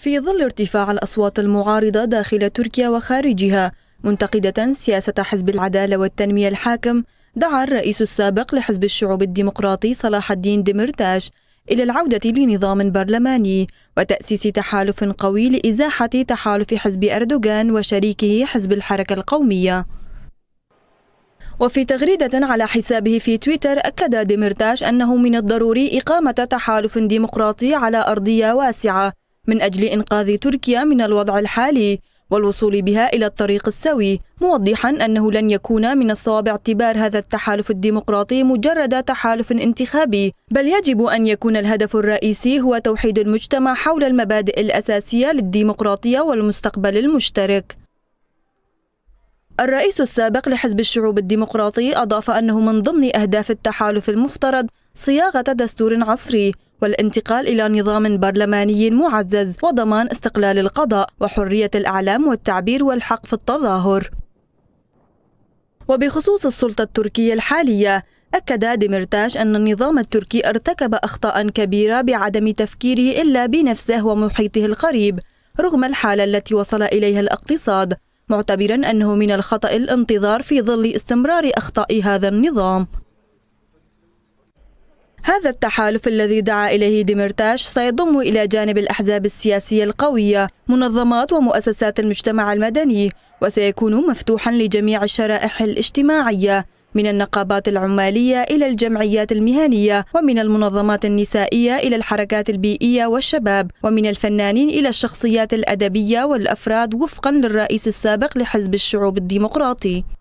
في ظل ارتفاع الأصوات المعارضة داخل تركيا وخارجها منتقدة سياسة حزب العدالة والتنمية الحاكم دعا الرئيس السابق لحزب الشعوب الديمقراطي صلاح الدين دمرتاش إلى العودة لنظام برلماني وتأسيس تحالف قوي لإزاحة تحالف حزب أردوغان وشريكه حزب الحركة القومية وفي تغريدة على حسابه في تويتر أكد ديمرتاش أنه من الضروري إقامة تحالف ديمقراطي على أرضية واسعة من أجل إنقاذ تركيا من الوضع الحالي والوصول بها إلى الطريق السوي موضحا أنه لن يكون من الصواب اعتبار هذا التحالف الديمقراطي مجرد تحالف انتخابي بل يجب أن يكون الهدف الرئيسي هو توحيد المجتمع حول المبادئ الأساسية للديمقراطية والمستقبل المشترك الرئيس السابق لحزب الشعوب الديمقراطي أضاف أنه من ضمن أهداف التحالف المفترض صياغة دستور عصري والانتقال إلى نظام برلماني معزز وضمان استقلال القضاء وحرية الأعلام والتعبير والحق في التظاهر وبخصوص السلطة التركية الحالية أكد ديمرتاش أن النظام التركي ارتكب أخطاء كبيرة بعدم تفكيره إلا بنفسه ومحيطه القريب رغم الحالة التي وصل إليها الاقتصاد معتبرا أنه من الخطأ الانتظار في ظل استمرار أخطاء هذا النظام هذا التحالف الذي دعا إليه ديمرتاش سيضم إلى جانب الأحزاب السياسية القوية منظمات ومؤسسات المجتمع المدني وسيكون مفتوحا لجميع الشرائح الاجتماعية من النقابات العمالية إلى الجمعيات المهنية ومن المنظمات النسائية إلى الحركات البيئية والشباب ومن الفنانين إلى الشخصيات الأدبية والأفراد وفقا للرئيس السابق لحزب الشعوب الديمقراطي